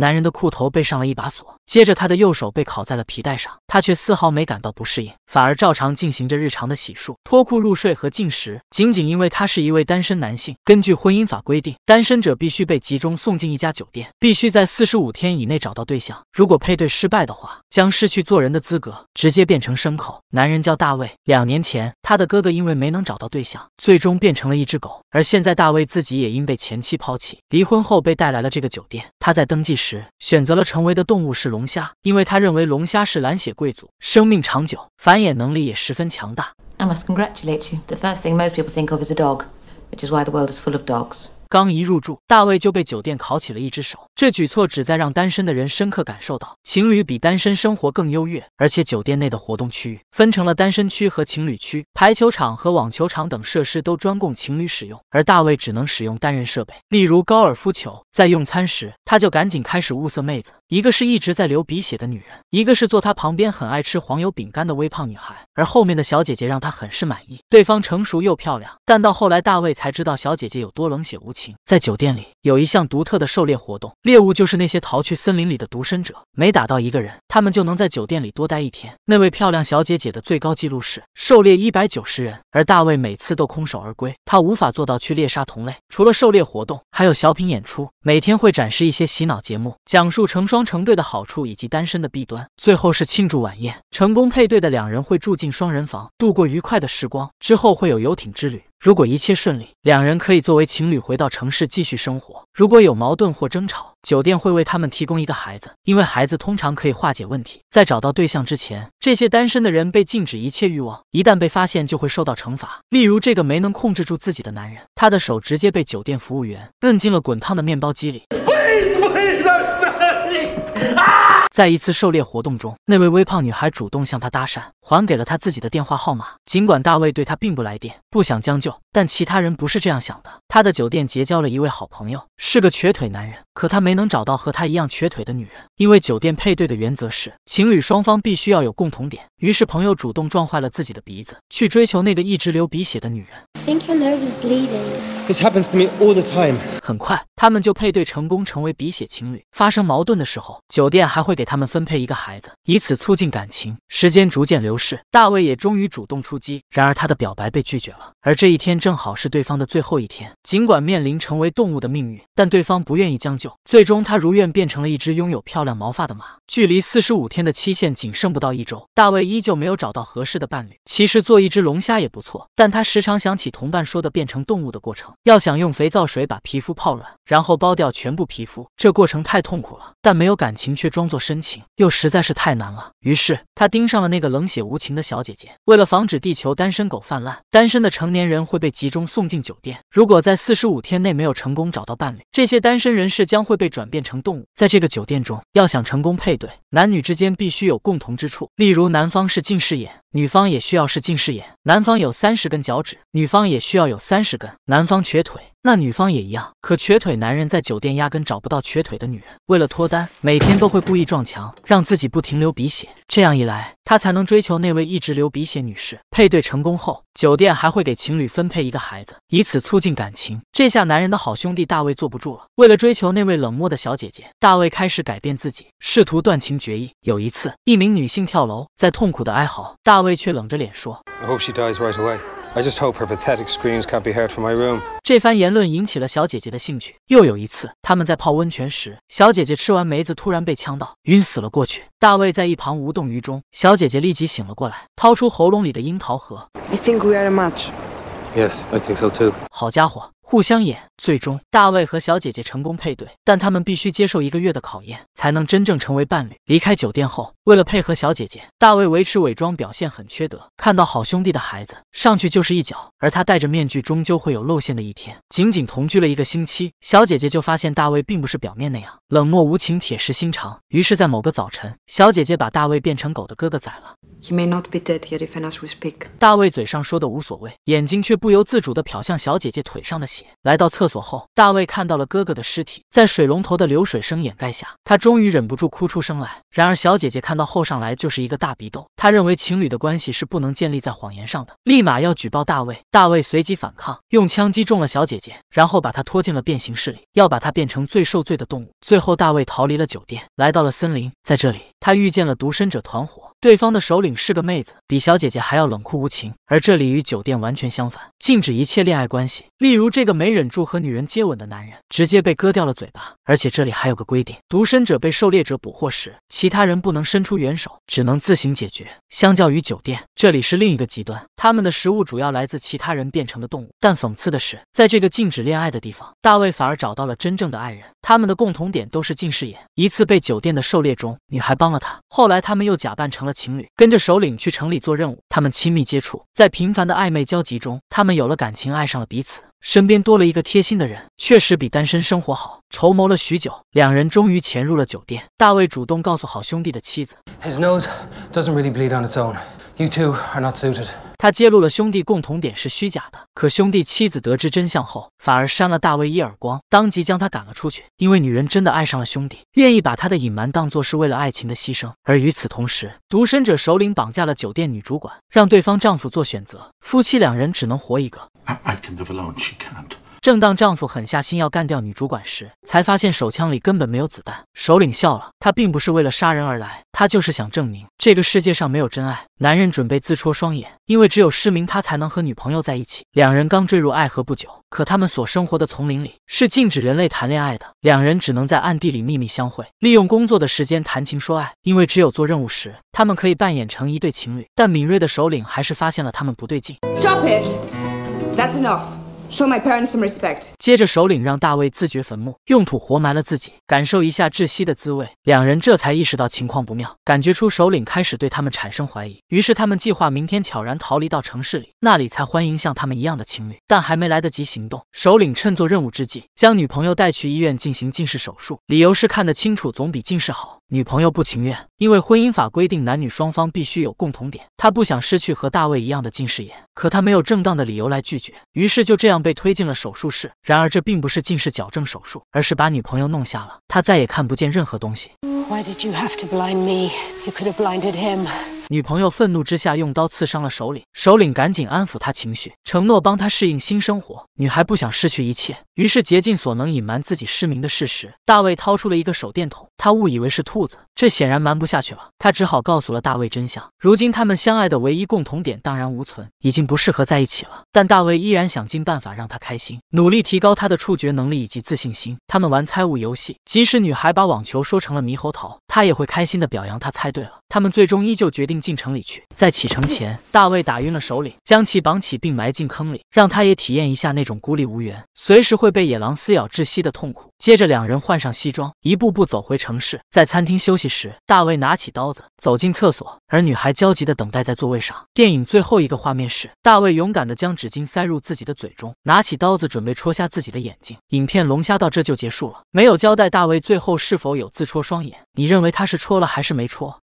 男人的裤头被上了一把锁，接着他的右手被铐在了皮带上。他却丝毫没感到不适应，反而照常进行着日常的洗漱、脱裤入睡和进食。仅仅因为他是一位单身男性，根据婚姻法规定，单身者必须被集中送进一家酒店，必须在四十五天以内找到对象。如果配对失败的话，将失去做人的资格，直接变成牲口。男人叫大卫，两年前他的哥哥因为没能找到对象，最终变成了一只狗。而现在大卫自己也因被前妻抛弃，离婚后被带来了这个酒店。他在登记时选择了成为的动物是龙虾，因为他认为龙虾是蓝血。贵族，生命长久，繁衍能力也十分强大。刚一入住，大卫就被酒店烤起了一只手。这举措旨在让单身的人深刻感受到，情侣比单身生活更优越。而且酒店内的活动区域分成了单身区和情侣区，排球场和网球场等设施都专供情侣使用，而大卫只能使用单人设备，例如高尔夫球。在用餐时，他就赶紧开始物色妹子，一个是一直在流鼻血的女人，一个是坐他旁边很爱吃黄油饼干的微胖女孩，而后面的小姐姐让他很是满意，对方成熟又漂亮。但到后来，大卫才知道小姐姐有多冷血无情。在酒店里有一项独特的狩猎活动，猎物就是那些逃去森林里的独身者。每打到一个人，他们就能在酒店里多待一天。那位漂亮小姐姐的最高纪录是狩猎一百九十人，而大卫每次都空手而归。他无法做到去猎杀同类。除了狩猎活动，还有小品演出，每天会展示一些洗脑节目，讲述成双成对的好处以及单身的弊端。最后是庆祝晚宴，成功配对的两人会住进双人房，度过愉快的时光。之后会有游艇之旅。如果一切顺利，两人可以作为情侣回到城市继续生活。如果有矛盾或争吵，酒店会为他们提供一个孩子，因为孩子通常可以化解问题。在找到对象之前，这些单身的人被禁止一切欲望，一旦被发现就会受到惩罚。例如，这个没能控制住自己的男人，他的手直接被酒店服务员摁进了滚烫的面包机里。在一次狩猎活动中，那位微胖女孩主动向他搭讪，还给了他自己的电话号码。尽管大卫对他并不来电，不想将就，但其他人不是这样想的。他的酒店结交了一位好朋友，是个瘸腿男人。可他没能找到和他一样瘸腿的女人，因为酒店配对的原则是情侣双方必须要有共同点。于是朋友主动撞坏了自己的鼻子，去追求那个一直流鼻血的女人。Think This to the time. happens is bleeding. nose your me all 很快，他们就配对成功，成为鼻血情侣。发生矛盾的时候，酒店还会给。给他们分配一个孩子，以此促进感情。时间逐渐流逝，大卫也终于主动出击，然而他的表白被拒绝了。而这一天正好是对方的最后一天，尽管面临成为动物的命运，但对方不愿意将就。最终，他如愿变成了一只拥有漂亮毛发的马。距离四十五天的期限仅剩不到一周，大卫依旧没有找到合适的伴侣。其实做一只龙虾也不错，但他时常想起同伴说的变成动物的过程：要想用肥皂水把皮肤泡软，然后剥掉全部皮肤，这过程太痛苦了。但没有感情却装作深情，又实在是太难了。于是他盯上了那个冷血无情的小姐姐。为了防止地球单身狗泛滥，单身的成。成年人会被集中送进酒店，如果在四十五天内没有成功找到伴侣，这些单身人士将会被转变成动物。在这个酒店中，要想成功配对，男女之间必须有共同之处，例如男方是近视眼。女方也需要是近视眼，男方有三十根脚趾，女方也需要有三十根。男方瘸腿，那女方也一样。可瘸腿男人在酒店压根找不到瘸腿的女人，为了脱单，每天都会故意撞墙，让自己不停流鼻血，这样一来，他才能追求那位一直流鼻血女士。配对成功后，酒店还会给情侣分配一个孩子，以此促进感情。这下男人的好兄弟大卫坐不住了，为了追求那位冷漠的小姐姐，大卫开始改变自己，试图断情绝义。有一次，一名女性跳楼，在痛苦的哀嚎，大。大卫却冷着脸说，I hope she dies right away. I just hope her pathetic screams can't be heard from my room. 这番言论引起了小姐姐的兴趣，又有一次，他们在泡温泉时，小姐姐吃完梅子突然被呛到，晕死了过去。大卫在一旁无动于衷，小姐姐立即醒了过来，掏出喉咙里的樱桃核。I think we are a match. Yes, I think so too. 好家伙。互相演，最终大卫和小姐姐成功配对，但他们必须接受一个月的考验，才能真正成为伴侣。离开酒店后，为了配合小姐姐，大卫维持伪装，表现很缺德。看到好兄弟的孩子，上去就是一脚。而他戴着面具，终究会有露馅的一天。仅仅同居了一个星期，小姐姐就发现大卫并不是表面那样冷漠无情、铁石心肠。于是，在某个早晨，小姐姐把大卫变成狗的哥哥宰了。大卫嘴上说的无所谓，眼睛却不由自主地瞟向小姐姐腿上的血。来到厕所后，大卫看到了哥哥的尸体，在水龙头的流水声掩盖下，他终于忍不住哭出声来。然而，小姐姐看到后上来就是一个大鼻斗。她认为情侣的关系是不能建立在谎言上的，立马要举报大卫。大卫随即反抗，用枪击中了小姐姐，然后把她拖进了变形室里，要把她变成最受罪的动物。最后，大卫逃离了酒店，来到了森林，在这里。他遇见了独身者团伙，对方的首领是个妹子，比小姐姐还要冷酷无情。而这里与酒店完全相反，禁止一切恋爱关系。例如这个没忍住和女人接吻的男人，直接被割掉了嘴巴。而且这里还有个规定，独身者被狩猎者捕获时，其他人不能伸出援手，只能自行解决。相较于酒店，这里是另一个极端。他们的食物主要来自其他人变成的动物。但讽刺的是，在这个禁止恋爱的地方，大卫反而找到了真正的爱人。他们的共同点都是近视眼。一次被酒店的狩猎中，女孩帮。了他。后来他们又假扮成了情侣，跟着首领去城里做任务。他们亲密接触，在频繁的暧昧交集中，他们有了感情，爱上了彼此。身边多了一个贴心的人，确实比单身生活好。筹谋了许久，两人终于潜入了酒店。大卫主动告诉好兄弟的妻子，His nose doesn't really bleed on its own. You two are not suited. 他揭露了兄弟共同点是虚假的，可兄弟妻子得知真相后，反而扇了大卫一耳光，当即将他赶了出去，因为女人真的爱上了兄弟，愿意把他的隐瞒当作是为了爱情的牺牲。而与此同时，独身者首领绑架了酒店女主管，让对方丈夫做选择，夫妻两人只能活一个。正当丈夫狠下心要干掉女主管时，才发现手枪里根本没有子弹。首领笑了，他并不是为了杀人而来，他就是想证明这个世界上没有真爱。男人准备自戳双眼，因为只有失明，他才能和女朋友在一起。两人刚坠入爱河不久，可他们所生活的丛林里是禁止人类谈恋爱的，两人只能在暗地里秘密相会，利用工作的时间谈情说爱。因为只有做任务时，他们可以扮演成一对情侣。但敏锐的首领还是发现了他们不对劲。Stop it! That's enough. Show parents some respect my。接着首领让大卫自掘坟墓，用土活埋了自己，感受一下窒息的滋味。两人这才意识到情况不妙，感觉出首领开始对他们产生怀疑。于是他们计划明天悄然逃离到城市里，那里才欢迎像他们一样的情侣。但还没来得及行动，首领趁做任务之际，将女朋友带去医院进行近视手术，理由是看得清楚总比近视好。女朋友不情愿，因为婚姻法规定男女双方必须有共同点。她不想失去和大卫一样的近视眼，可她没有正当的理由来拒绝，于是就这样被推进了手术室。然而这并不是近视矫正手术，而是把女朋友弄瞎了。她再也看不见任何东西。女朋友愤怒之下用刀刺伤了首领，首领赶紧安抚她情绪，承诺帮她适应新生活。女孩不想失去一切，于是竭尽所能隐瞒自己失明的事实。大卫掏出了一个手电筒，他误以为是兔子，这显然瞒不下去了，他只好告诉了大卫真相。如今他们相爱的唯一共同点荡然无存，已经不适合在一起了。但大卫依然想尽办法让她开心，努力提高她的触觉能力以及自信心。他们玩猜物游戏，即使女孩把网球说成了猕猴桃，他也会开心的表扬她猜对了。他们最终依旧决定进城里去。在启程前，大卫打晕了首领，将其绑起并埋进坑里，让他也体验一下那种孤立无援、随时会被野狼撕咬窒息的痛苦。接着，两人换上西装，一步步走回城市。在餐厅休息时，大卫拿起刀子走进厕所，而女孩焦急地等待在座位上。电影最后一个画面是大卫勇敢地将纸巾塞入自己的嘴中，拿起刀子准备戳瞎自己的眼睛。影片《龙虾》到这就结束了，没有交代大卫最后是否有自戳双眼。你认为他是戳了还是没戳？